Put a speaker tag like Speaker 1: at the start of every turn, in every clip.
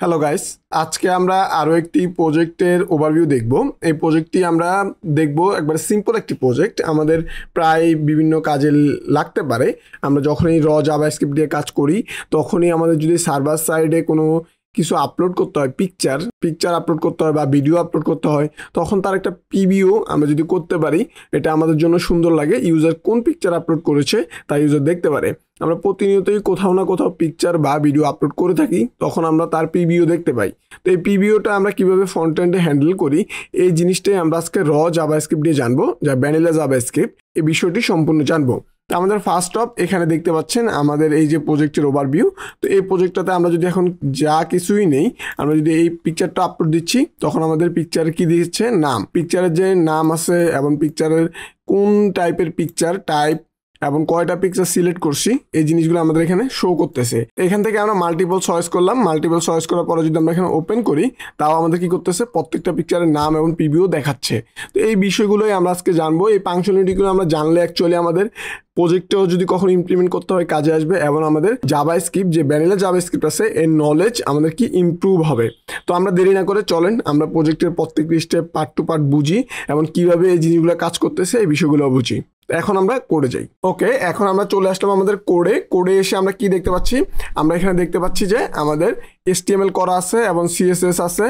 Speaker 1: hello guys আজকে আমরা আরও একটি প্রজেক্টের ওভারভিউ দেখব এই প্রজেক্টটি আমরা দেখব একবার সিম্পল একটি প্রজেক্ট আমাদের প্রায় বিভিন্ন কাজে লাগতে পারে আমরা যখনই র জাবা স্ক্রিপ্ট দিয়ে কাজ করি তখনই আমাদের যদি সার্ভার সাইডে কোনো কিছু আপলোড করতে হয় পিকচার পিকচার আপলোড করতে হয় বা ভিডিও আপলোড করতে হয় তখন তার একটা পিবিও আমরা যদি করতে পারি এটা আমাদের জন্য সুন্দর লাগে ইউজার কোন পিকচার আপলোড করেছে তা ইউজার দেখতে পারে আমরা প্রতিনিয়তই কোথাও না কোথাও পিকচার বা ভিডিও আপলোড করে থাকি তখন আমরা তার পিবিও দেখতে পাই তো এই পিবিওটা আমরা কীভাবে ফ্রন্ট এন্ডে হ্যান্ডেল করি এই জিনিসটাই আমরা আজকে র জাবা স্ক্রিপ্ট দিয়ে জানবো যা ব্যানিলা জাবা স্ক্রিপ্ট এই বিষয়টি সম্পূর্ণ জানবো আমাদের ফার্স্ট অফ এখানে দেখতে পাচ্ছেন আমাদের এই যে প্রজেক্টের ওভারভিউ তো এই প্রজেক্টটাতে আমরা যদি এখন যা কিছুই নেই আমরা যদি এই পিকচারটা আপলোড দিচ্ছি তখন আমাদের পিকচার কি দিচ্ছে নাম পিকচারের যে নাম আছে এবং পিকচারের কোন টাইপের পিকচার টাইপ এবং কয়টা পিকচার সিলেক্ট করছি এই জিনিসগুলো আমাদের এখানে শো করতেছে এখান থেকে আমরা মাল্টিপল চয়েস করলাম মাল্টিপল চয়েস করার পরে যদি আমরা এখানে ওপেন করি তাও আমাদের কি করতেছে প্রত্যেকটা পিকচারের নাম এবং পিভিও দেখাচ্ছে তো এই বিষয়গুলোই আমরা আজকে জানবো এই পাংশনিটিগুলো আমরা জানলে অ্যাকচুয়ালি আমাদের প্রজেক্টেও যদি কখনো ইমপ্লিমেন্ট করতে হয় কাজে আসবে এবং আমাদের জাবা স্ক্রিপ্ট যে ব্যানিলা জাবা স্ক্রিপ্ট আছে এর নলেজ আমাদের কি ইম্প্রুভ হবে তো আমরা দেরি না করে চলেন আমরা প্রজেক্টের প্রত্যেকটি স্টেপ পার্ট টু পার্ট বুঝি এবং কিভাবে এই জিনিসগুলো কাজ করতেছে এই বিষয়গুলো বুঝি এখন আমরা কোডে যাই ওকে এখন আমরা চলে আসলাম আমাদের কোডে কোডে এসে আমরা কি দেখতে পাচ্ছি আমরা এখানে দেখতে পাচ্ছি যে আমাদের এসটিএমএল করা আছে এবং সিএসএস আছে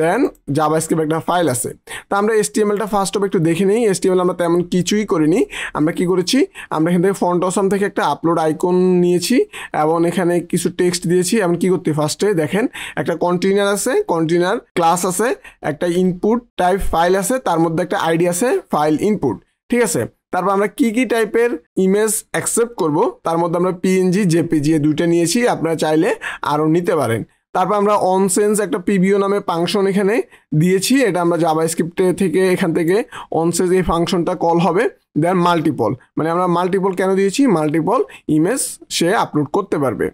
Speaker 1: দেন জাভাস্ক্রিপ্ট একটা ফাইল আছে তা আমরা এসটিএমএলটা ফার্স্ট অফ একটু দেখে নিই এসটিএমএল আমরা তেমন কিছুই করিনি আমরা কি করেছি আমরা এখান থেকে ফন্ট অসম থেকে একটা আপলোড আইকন নিয়েছি এবং এখানে কিছু টেক্সট দিয়েছি এবং কি করতে ফার্স্টে দেখেন একটা কন্টেনার আছে কন্টেনার ক্লাস আছে একটা ইনপুট টাইপ ফাইল আছে তার মধ্যে একটা আইডি আছে ফাইল ইনপুট ঠিক আছে তারপর আমরা কি কি টাইপের ইমেজ অ্যাকসেপ্ট করব তার মধ্যে আমরা পিএনজি জেপিজি এ দুইটা নিয়েছি আপনারা চাইলে আরও নিতে পারেন তারপর আমরা অনসেন্স একটা পিবিও নামে ফাংশন এখানে দিয়েছি এটা আমরা জাবা স্ক্রিপ্টে থেকে এখান থেকে অনসেন্স এই ফাংশনটা কল হবে দেন মাল্টিপল মানে আমরা মাল্টিপল কেন দিয়েছি মাল্টিপল ইমেজ সে আপলোড করতে পারবে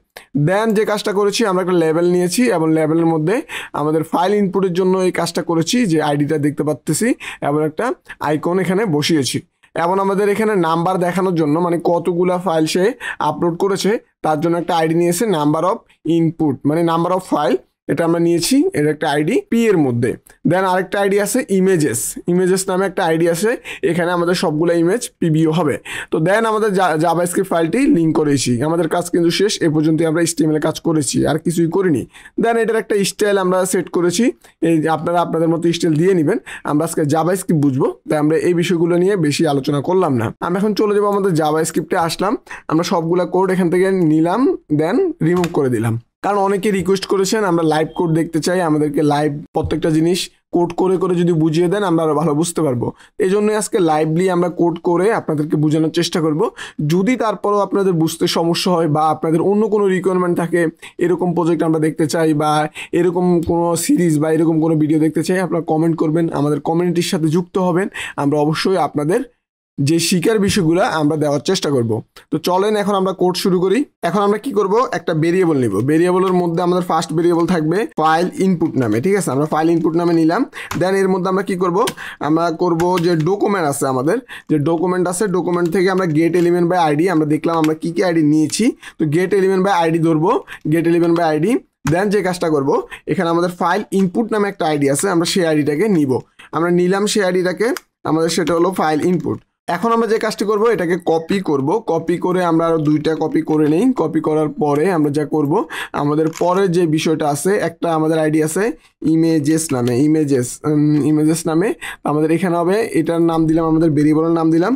Speaker 1: দেন যে কাজটা করেছি আমরা একটা লেভেল নিয়েছি এবং লেভেলের মধ্যে আমাদের ফাইল ইনপুটের জন্য এই কাজটা করেছি যে আইডিটা দেখতে পাচ্তেছি এবং একটা আইকন এখানে বসিয়েছি এবং আমাদের এখানে নাম্বার দেখানোর জন্য মানে কতগুলা ফাইল সে আপলোড করেছে তার জন্য একটা আইডি নিয়েছে নাম্বার অফ ইনপুট মানে নাম্বার অফ ফাইল এটা আমরা নিয়েছি এর একটা আইডি পি এর মধ্যে দেন আরেকটা আইডি আছে ইমেজেস ইমেজেস নামে একটা আইডি আছে এখানে আমাদের সবগুলো ইমেজ পিবিও হবে তো দেন আমাদের জাবা স্ক্রিপ্ট ফাইলটি লিঙ্ক করেছি আমাদের কাজ কিন্তু শেষ এ পর্যন্ত আমরা স্টিমেলে কাজ করেছি আর কিছুই করিনি দেন এটার একটা স্টাইল আমরা সেট করেছি এই আপনারা আপনাদের মতো স্টাইল দিয়ে নেবেন আমরা আজকে জাবা স্ক্রিপ্ট বুঝবো তাই আমরা এই বিষয়গুলো নিয়ে বেশি আলোচনা করলাম না আমরা এখন চলে যাবো আমাদের জাবা স্ক্রিপ্টে আসলাম আমরা সবগুলা কোড এখান থেকে নিলাম দেন রিমুভ করে দিলাম কারণ অনেকে রিকোয়েস্ট করেছেন আমরা লাইভ কোড দেখতে চাই আমাদেরকে লাইভ প্রত্যেকটা জিনিস কোড করে করে যদি বুঝিয়ে দেন আমরা আরও ভালো বুঝতে পারবো এই জন্যই আজকে লাইভলি আমরা কোড করে আপনাদেরকে বোঝানোর চেষ্টা করব যদি তারপরও আপনাদের বুঝতে সমস্যা হয় বা আপনাদের অন্য কোনো রিকোয়ারমেন্ট থাকে এরকম প্রজেক্ট আমরা দেখতে চাই বা এরকম কোনো সিরিজ বা এরকম কোনো ভিডিও দেখতে চাই আপনারা কমেন্ট করবেন আমাদের কমিউনিটির সাথে যুক্ত হবেন আমরা অবশ্যই আপনাদের যে শিকার বিষয়গুলো আমরা দেওয়ার চেষ্টা করব তো চলেন এখন আমরা কোর্ট শুরু করি এখন আমরা কি করব একটা ভেরিয়েবল নিব ভেরিয়েবলের মধ্যে আমাদের ফার্স্ট ভেরিয়েবল থাকবে ফাইল ইনপুট নামে ঠিক আছে আমরা ফাইল ইনপুট নামে নিলাম দেন এর মধ্যে আমরা কি করব আমরা করব যে ডকুমেন্ট আছে আমাদের যে ডকুমেন্ট আছে ডকুমেন্ট থেকে আমরা গেট এলিমেন্ট বাই আইডি আমরা দেখলাম আমরা কি কি আইডি নিয়েছি তো গেট এলিমেন্ট বাই আইডি ধরবো get element by ID then যে কাজটা করব এখানে আমাদের ফাইল ইনপুট নামে একটা আইডি আছে আমরা সেই আইডিটাকে নিব আমরা নিলাম সেই আইডিটাকে আমাদের সেটা হলো ফাইল ইনপুট এখন আমরা যে কাজটি করব এটাকে কপি করব কপি করে আমরা আরও দুইটা কপি করে নিই কপি করার পরে আমরা যা করব আমাদের পরের যে বিষয়টা আছে একটা আমাদের আইডি আছে ইমেজেস নামে ইমেজেস ইমেজেস নামে আমাদের এখানে হবে এটার নাম দিলাম আমাদের ভেরিয়েবলের নাম দিলাম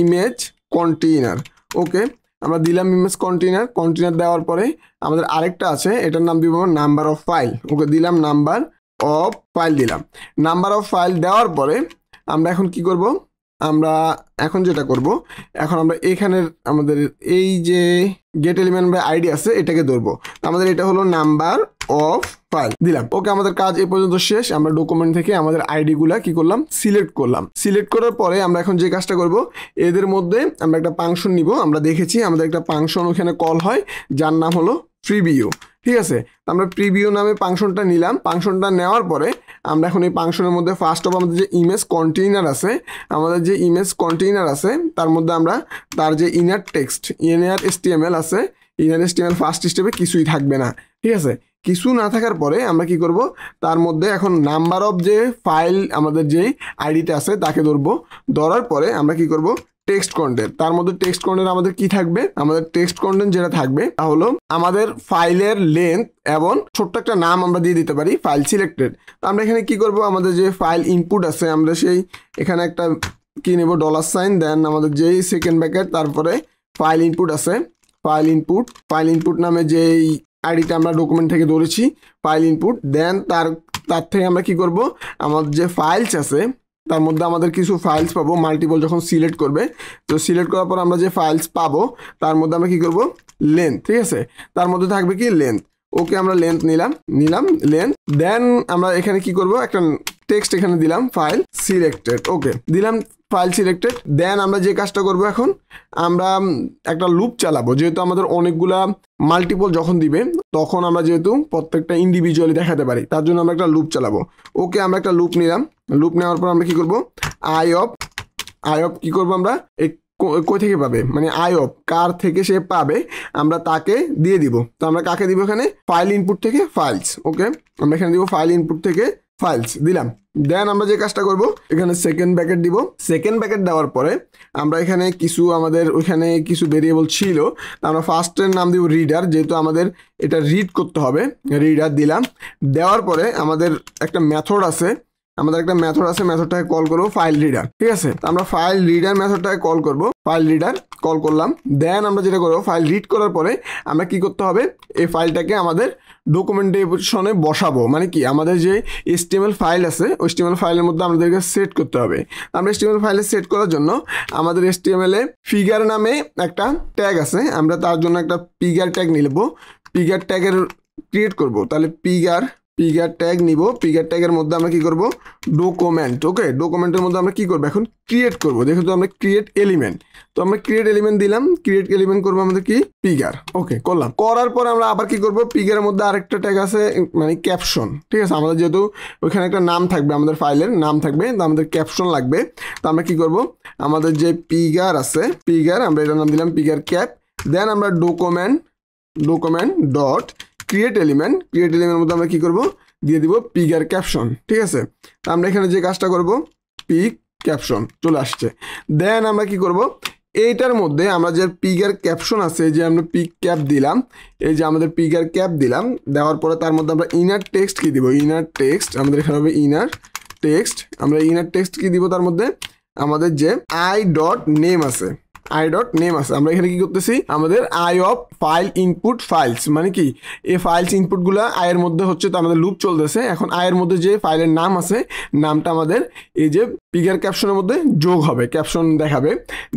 Speaker 1: ইমেজ কন্টেইনার ওকে আমরা দিলাম ইমেজ কন্টেইনার কন্টেইনার দেওয়ার পরে আমাদের আরেকটা আছে এটার নাম দিব নাম্বার অফ ফাইল ওকে দিলাম নাম্বার অফ ফাইল দিলাম নাম্বার অফ ফাইল দেওয়ার পরে আমরা এখন কি করব আমরা এখন যেটা করব এখন আমরা এখানের আমাদের এই যে গেট এলিমেন্ট বা আইডি আছে এটাকে ধরবো আমাদের এটা হলো নাম্বার অফ ফাইল দিলাম ওকে আমাদের কাজ এ পর্যন্ত শেষ আমরা ডকুমেন্ট থেকে আমাদের আইডিগুলা কি করলাম সিলেক্ট করলাম সিলেক্ট করার পরে আমরা এখন যে কাজটা করব এদের মধ্যে আমরা একটা ফাংশন নিব আমরা দেখেছি আমাদের একটা ফাংশন ওখানে কল হয় যার নাম হলো প্রিভিউ ঠিক আছে আমরা প্রিভিউ নামে ফাংশনটা নিলাম ফাংশনটা নেওয়ার পরে আমরা এখন এই পাংশনের মধ্যে ফার্স্ট অফ আমাদের যে ইমেজ কন্টেইনার আছে আমাদের যে ইমেজ কন্টেইনার আছে তার মধ্যে আমরা তার যে ইনার টেক্সট ইনার এসটিএমএল আছে ইনার এসটিএমএল ফার্স্ট স্টেপে কিছুই থাকবে না ঠিক আছে কিছু না থাকার পরে আমরা কি করব তার মধ্যে এখন নাম্বার অফ যে ফাইল আমাদের যে আইডিটা আছে তাকে ধরবো ধরার পরে আমরা কি করব টেক্সট কন্টেন্ট তার মধ্যে টেক্সট কন্টেন্ট আমাদের কি থাকবে আমাদের টেক্সট কন্টেন্ট যেটা থাকবে তা হলো আমাদের ফাইলের লেন্থ এবং ছোট্ট একটা নাম আমরা দিয়ে দিতে পারি ফাইল সিলেক্টেড তো আমরা এখানে কি করব আমাদের যে ফাইল ইনপুট আছে আমরা সেই এখানে একটা কি নেব ডলার সাইন দেন আমাদের যেই সেকেন্ড ব্যাকেট তারপরে ফাইল ইনপুট আছে ফাইল ইনপুট ফাইল ইনপুট নামে যেই আইডিটা আমরা ডকুমেন্ট থেকে ধরেছি ফাইল ইনপুট দেন তার তার থেকে আমরা কি করব আমাদের যে ফাইলস আছে তার মধ্যে আমাদের কিছু ফাইলস পাবো মাল্টিপল যখন সিলেক্ট করবে তো সিলেক্ট করার পর আমরা যে ফাইলস পাবো তার মধ্যে আমরা কি করব লেন্থ ঠিক আছে তার মধ্যে থাকবে কি লেন্থ ওকে আমরা লেন্থ নিলাম নিলাম লেন্থ দেন আমরা এখানে কি করব একটা টেক্সট এখানে দিলাম ফাইল সিলেক্টেড ওকে দিলাম ফাইল সিলেক্টেড দেন আমরা যে কাজটা করব এখন আমরা একটা লুপ চালাবো যেহেতু আমাদের অনেকগুলা মাল্টিপল যখন দিবে তখন আমরা যেহেতু প্রত্যেকটা ইন্ডিভিজুয়ালি দেখাতে পারি তার জন্য আমরা একটা লুপ চালাবো ওকে আমরা একটা লুপ নিলাম লুপ নেওয়ার পর আমরা কি করব আই অফ আই অফ কী করব আমরা কোথা থেকে পাবে মানে আইওপ কার থেকে সে পাবে আমরা তাকে দিয়ে দিব তো আমরা কাকে দিব এখানে ফাইল ইনপুট থেকে ফাইলস ওকে আমরা এখানে দিব ফাইল ইনপুট থেকে ফাইলস দিলাম দেন আমরা যে কাজটা করব এখানে সেকেন্ড ব্যাকেট দিব সেকেন্ড ব্যাকেট দেওয়ার পরে আমরা এখানে কিছু আমাদের ওইখানে কিছু ভেরিয়েবল ছিল আমরা ফার্স্টের নাম দিব রিডার যেহেতু আমাদের এটা রিড করতে হবে রিডার দিলাম দেওয়ার পরে আমাদের একটা মেথড আছে আমাদের একটা মেথড আছে মেথডটাকে কল করবো ফাইল রিডার ঠিক আছে আমরা ফাইল রিডার মেথডটাকে কল করব ফাইল রিডার কল করলাম দেন আমরা যেটা করবো ফাইল রিড করার পরে আমরা কি করতে হবে এই ফাইলটাকে আমাদের ডকুমেন্টেশনে বসাবো মানে কি আমাদের যে এসটিএমএল ফাইল আছে ওই এসটিএমএল ফাইলের মধ্যে আমাদেরকে সেট করতে হবে আমরা এসটিএমএল ফাইলে সেট করার জন্য আমাদের এসটিএমএলে ফিগার নামে একটা ট্যাগ আছে আমরা তার জন্য একটা পিগার ট্যাগ নিয়ে নেবো পিগার ট্যাগের ক্রিয়েট করব তাহলে পিগার পিগার ট্যাগ নিব পিগার ট্যাগের মধ্যে আমরা কি করব ডকুমেন্ট ওকে ডকুমেন্টের মধ্যে আমরা কি করব এখন ক্রিয়েট করব তো আমরা ক্রিয়েট এলিমেন্ট তো আমরা ক্রিয়েট এলিমেন্ট দিলাম ক্রিয়েট এলিমেন্ট করবো আমাদের কি পিগার ওকে করলাম করার পর আমরা আবার কি করব পিগারের মধ্যে আরেকটা ট্যাগ আছে মানে ক্যাপশন ঠিক আছে আমাদের যেহেতু ওইখানে একটা নাম থাকবে আমাদের ফাইলের নাম থাকবে তো আমাদের ক্যাপশন লাগবে তো আমরা কি করব আমাদের যে পিগার আছে পিগার আমরা এটার নাম দিলাম পিগার ক্যাপ দেন আমরা document document dot create element ক্রিয়েট এলিমেন্টের মধ্যে আমরা কী করবো দিয়ে দিব পিকের ক্যাপশন ঠিক আছে আমরা এখানে যে কাজটা করব পিক ক্যাপশন চলে আসছে দেন আমরা কি করব এইটার মধ্যে আমরা যে পিকের ক্যাপশন আছে যে আমরা পিক ক্যাপ দিলাম এই যে আমাদের পিকের ক্যাপ দিলাম দেওয়ার পরে তার মধ্যে আমরা ইনার টেক্সট কি দিব ইনার টেক্সট আমাদের এখানে হবে ইনার টেক্সট আমরা ইনার টেক্সট কি দিব তার মধ্যে আমাদের যে আই ডট নেম আছে আই ডট নেম আছে আমরা এখানে কি করতেছি আমাদের i of file input files মানে কি এই ফাইলস ইনপুটগুলো আয়ের মধ্যে হচ্ছে তো আমাদের লুপ চলতেছে এখন আয়ের মধ্যে যে ফাইলের নাম আছে নামটা আমাদের এই যে পিগার ক্যাপশনের মধ্যে যোগ হবে ক্যাপশন দেখাবে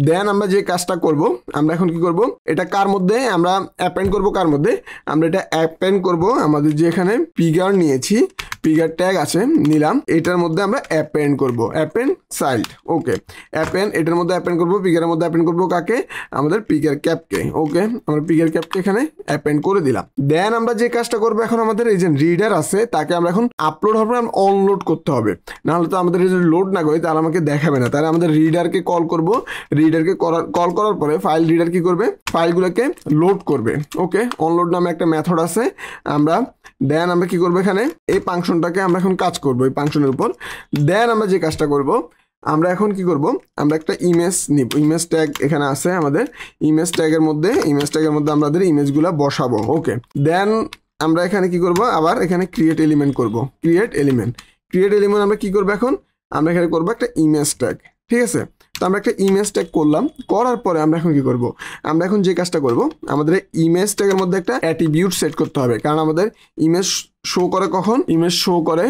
Speaker 1: দেন আমরা যে কাজটা করব আমরা এখন কি করব এটা কার মধ্যে আমরা অ্যাপেন্ড করব কার মধ্যে আমরা এটা অ্যাপেন্ড করব আমাদের যে এখানে পিগার নিয়েছি পিগার ট্যাগ আছে নিলাম এটার মধ্যে আমরা অ্যাপেন্ড করব অ্যাপেন্ড সাইল্ড ওকে অ্যাপেন্ড এটার মধ্যে অ্যাপেন্ড করব পিগারের মধ্যে অ্যাপেন্ড করব করব কাকে আমাদের পিকের ক্যাপকে ওকে আমরা পিকের ক্যাপকে এখানে অ্যাপেন্ড করে দিলাম দেন আমরা যে কাজটা করবো এখন আমাদের এই যে রিডার আছে তাকে আমরা এখন আপলোড হবে আমরা অনলোড করতে হবে নাহলে তো আমাদের যদি লোড না করি তাহলে আমাকে দেখাবে না তাহলে আমাদের রিডারকে কল করব রিডারকে করার কল করার পরে ফাইল রিডার কি করবে ফাইলগুলোকে লোড করবে ওকে অনলোড নামে একটা মেথড আছে আমরা দেন আমরা কি করবো এখানে এই ফাংশনটাকে আমরা এখন কাজ করবো এই ফাংশনের উপর দেন আমরা যে কাজটা করবো আমরা এখন কি করব আমরা একটা ইমেজ নিব ইমেজ ট্যাগ এখানে আছে আমাদের ইমেজ ট্যাগের মধ্যে ইমেজ ট্যাগের মধ্যে আমাদের ইমেজগুলো বসাবো ওকে দেন আমরা এখানে কি করব আবার এখানে ক্রিয়েট এলিমেন্ট করব ক্রিয়েট এলিমেন্ট ক্রিয়েট এলিমেন্ট আমরা কি করবো এখন আমরা এখানে করবো একটা ইমেজ ট্যাগ ঠিক আছে তো আমরা একটা ইমেজ ট্যাগ করলাম করার পরে আমরা এখন কি করব আমরা এখন যে কাজটা করব আমাদের ইমেজ ট্যাগের মধ্যে একটা অ্যাট্রিবিউট সেট করতে হবে কারণ আমাদের ইমেজ শো করে কখন ইমেজ শো করে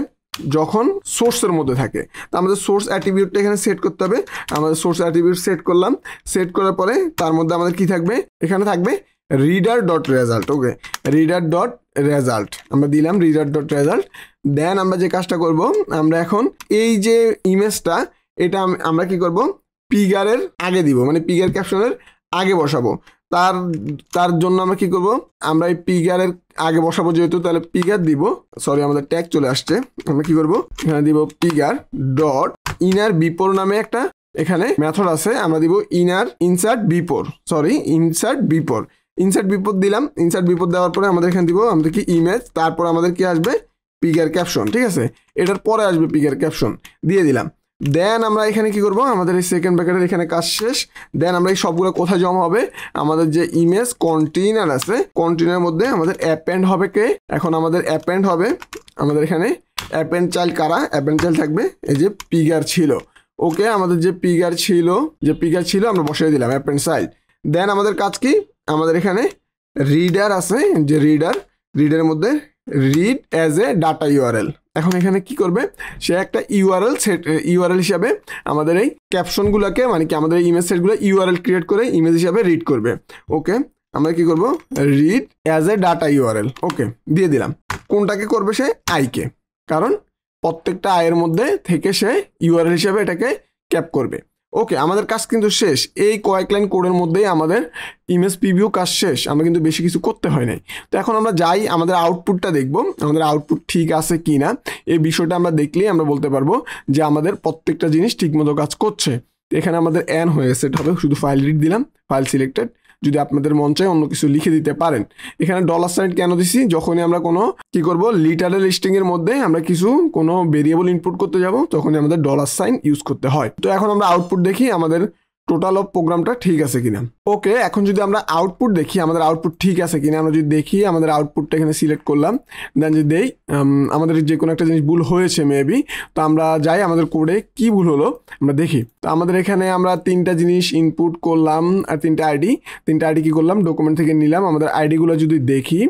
Speaker 1: যখন সোর্সের মধ্যে থাকে তো আমাদের সোর্স অ্যাট্রিবিউটটা এখানে সেট করতে হবে আমাদের সোর্স অ্যাট্রিবিউট সেট করলাম সেট করার পরে তার মধ্যে আমাদের কি থাকবে এখানে থাকবে reader dot result okay reader dot result আমরা দিলাম রিডার ডট রেজাল্ট দেন আমরা যে কাজটা করব আমরা এখন এই যে ইমেজটা এটা আমরা কি করব পিগারের আগে দিব মানে পিগার ক্যাপশনের আগে বসাবো তার তার জন্য আমরা কি করব আমরা এই পিগারের আগে বসাবো যেহেতু তাহলে পিগার দিব সরি আমাদের ট্যাগ চলে আসছে আমরা কি করব এখানে দিব পিগার ডট ইনার বিপোর নামে একটা এখানে মেথড আছে আমরা দিব inner insert before sorry insert before insert before দিলাম ইনসার্ট বিপদ দেওয়ার পরে আমাদের এখানে দিব আমাদের কি ইমেজ তারপর আমাদের কি আসবে পিগার ক্যাপশন ঠিক আছে এটার পরে আসবে পিগার ক্যাপশন দিয়ে দিলাম দেন আমরা এখানে কি করব আমাদের এই সেকেন্ড ব্যাকেটের এখানে কাজ শেষ দেন আমরা এই সবগুলো কোথায় জমা হবে আমাদের যে ইমেজ কন্টেইনার আছে কন্টেইনার মধ্যে আমাদের অ্যাপেন্ড হবে কে এখন আমাদের অ্যাপেন্ড হবে আমাদের এখানে অ্যাপেন্ড চাইল্ড কারা অ্যাপেন্ড চাইল্ড থাকবে এই যে পিগার ছিল ওকে আমাদের যে পিগার ছিল যে পিগার ছিল আমরা বসিয়ে দিলাম অ্যাপেন্ড চাইল্ড দেন আমাদের কাজ কি আমাদের এখানে রিডার আছে যে রিডার রিডারের মধ্যে read as a data URL এখন এখানে কি করবে সে একটা ইউআরএল সেট ইউআরএল হিসাবে আমাদের এই ক্যাপশনগুলোকে মানে কি আমাদের ইমেজ সেটগুলো ইউআরএল ক্রিয়েট করে ইমেজ হিসাবে রিড করবে ওকে আমরা কি করব read as a data URL okay দিয়ে দিলাম কোনটাকে করবে সে আইকে কারণ প্রত্যেকটা আয়ের মধ্যে থেকে সে ইউআরএল হিসাবে এটাকে ক্যাপ করবে ওকে আমাদের কাজ কিন্তু শেষ এই কয়েক লাইন কোডের মধ্যেই আমাদের ইমেজ পিভিউ কাজ শেষ আমরা কিন্তু বেশি কিছু করতে হয় নাই তো এখন আমরা যাই আমাদের আউটপুটটা দেখব আমাদের আউটপুট ঠিক আছে কি না এই বিষয়টা আমরা দেখলেই আমরা বলতে পারবো যে আমাদের প্রত্যেকটা জিনিস ঠিকমতো কাজ করছে এখানে আমাদের অ্যান হয়ে গেছে এটা হবে শুধু ফাইল রিড দিলাম ফাইল সিলেক্টেড যদি আপনাদের মন চায় অন্য কিছু লিখে দিতে পারেন এখানে ডলার সাইন কেন দিছি যখনই আমরা কোনো কি করব লিটারের লিস্টিংয়ের মধ্যে আমরা কিছু কোনো ভেরিয়েবল ইনপুট করতে যাব তখনই আমাদের ডলার সাইন ইউজ করতে হয় তো এখন আমরা আউটপুট দেখি আমাদের টোটাল অফ প্রোগ্রামটা ঠিক আছে কিনা ওকে এখন যদি আমরা আউটপুট দেখি আমাদের আউটপুট ঠিক আছে কিনা আমরা যদি দেখি আমাদের আউটপুটটা এখানে সিলেক্ট করলাম দেন যদি দেই আমাদের যে কোনো একটা জিনিস ভুল হয়েছে মেবি তো আমরা যাই আমাদের কোডে কি ভুল হলো আমরা দেখি তো আমাদের এখানে আমরা তিনটা জিনিস ইনপুট করলাম আর তিনটা আইডি তিনটা আইডি কী করলাম ডকুমেন্ট থেকে নিলাম আমাদের আইডিগুলো যদি দেখি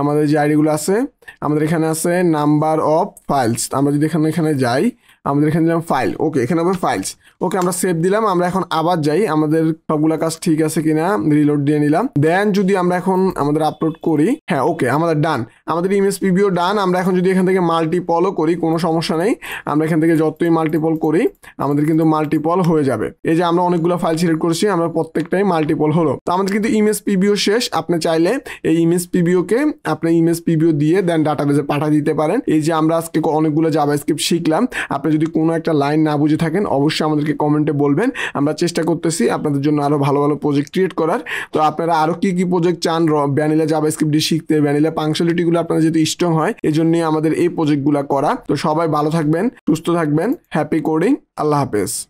Speaker 1: আমাদের যে আইডিগুলো আছে আমাদের এখানে আছে নাম্বার অফ ফাইলস আমরা যদি এখানে এখানে যাই আমাদের এখানে দিলাম ফাইল ওকে এখানে হবে ফাইলস ওকে আমরা সেভ দিলাম আমরা এখন আবার যাই আমাদের সবগুলা কাজ ঠিক আছে কিনা রিলোড দিয়ে নিলাম দেন যদি আমরা এখন আমাদের আপলোড করি হ্যাঁ ওকে আমাদের ডান আমাদের ইমএস পিভিও ডান আমরা এখন যদি এখান থেকে মাল্টিপলও করি কোনো সমস্যা নেই আমরা এখান থেকে যতই মাল্টিপল করি আমাদের কিন্তু মাল্টিপল হয়ে যাবে এই যে আমরা অনেকগুলো ফাইল সিলেক্ট করেছি আমরা প্রত্যেকটাই মাল্টিপল হলো তো আমাদের কিন্তু ইমএস পিভিও শেষ আপনি চাইলে এই ইমএস পিভিওকে আপনি ইমএস পিভিও দিয়ে দেন ডাটাবেজে পাঠিয়ে দিতে পারেন এই যে আমরা আজকে অনেকগুলো জাবা স্ক্রিপ্ট শিখলাম আপনি যদি কোনো একটা লাইন না বুঝে থাকেন অবশ্যই আমাদেরকে কমেন্টে বলবেন আমরা চেষ্টা করতেছি আপনাদের জন্য আরও ভালো ভালো প্রজেক্ট ক্রিয়েট করার তো আপনারা আরও কী কী প্রজেক্ট চান ব্যানিলা জাবা স্ক্রিপ্টটি শিখতে ব্যানিলা পাংশুয়ালিটিগুলো আপনারা যেহেতু স্ট্রং হয় এই জন্যই আমাদের এই প্রজেক্টগুলো করা তো সবাই ভালো থাকবেন সুস্থ থাকবেন হ্যাপি কোডিং আল্লাহ হাফেজ